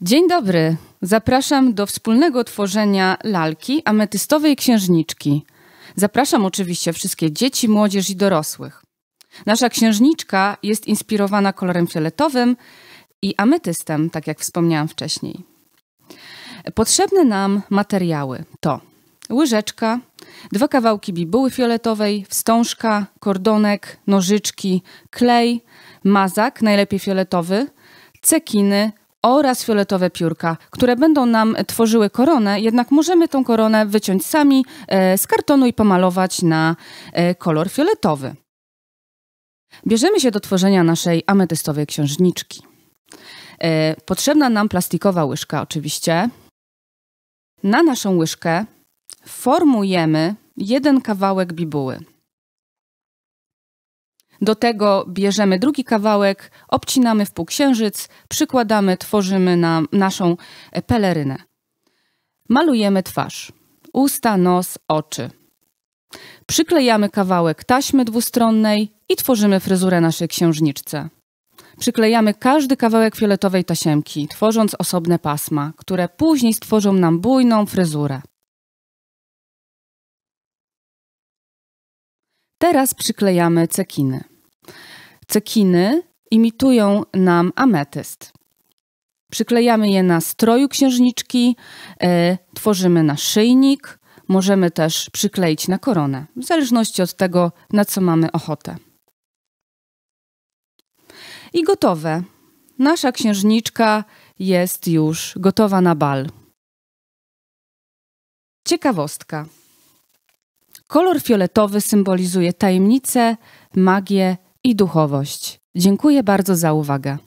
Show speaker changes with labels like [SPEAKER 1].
[SPEAKER 1] Dzień dobry. Zapraszam do wspólnego tworzenia lalki ametystowej księżniczki. Zapraszam oczywiście wszystkie dzieci, młodzież i dorosłych. Nasza księżniczka jest inspirowana kolorem fioletowym i ametystem, tak jak wspomniałam wcześniej. Potrzebne nam materiały to łyżeczka, dwa kawałki bibuły fioletowej, wstążka, kordonek, nożyczki, klej, mazak, najlepiej fioletowy, cekiny, oraz fioletowe piórka, które będą nam tworzyły koronę, jednak możemy tą koronę wyciąć sami e, z kartonu i pomalować na e, kolor fioletowy. Bierzemy się do tworzenia naszej ametystowej księżniczki. E, potrzebna nam plastikowa łyżka oczywiście. Na naszą łyżkę formujemy jeden kawałek bibuły. Do tego bierzemy drugi kawałek, obcinamy w półksiężyc, przykładamy, tworzymy na naszą e, pelerynę. Malujemy twarz, usta, nos, oczy. Przyklejamy kawałek taśmy dwustronnej i tworzymy fryzurę naszej księżniczce. Przyklejamy każdy kawałek fioletowej tasiemki, tworząc osobne pasma, które później stworzą nam bujną fryzurę. Teraz przyklejamy cekiny. Cekiny imitują nam ametyst. Przyklejamy je na stroju księżniczki, yy, tworzymy naszyjnik, możemy też przykleić na koronę, w zależności od tego, na co mamy ochotę. I gotowe. Nasza księżniczka jest już gotowa na bal. Ciekawostka. Kolor fioletowy symbolizuje tajemnicę, magię i duchowość. Dziękuję bardzo za uwagę.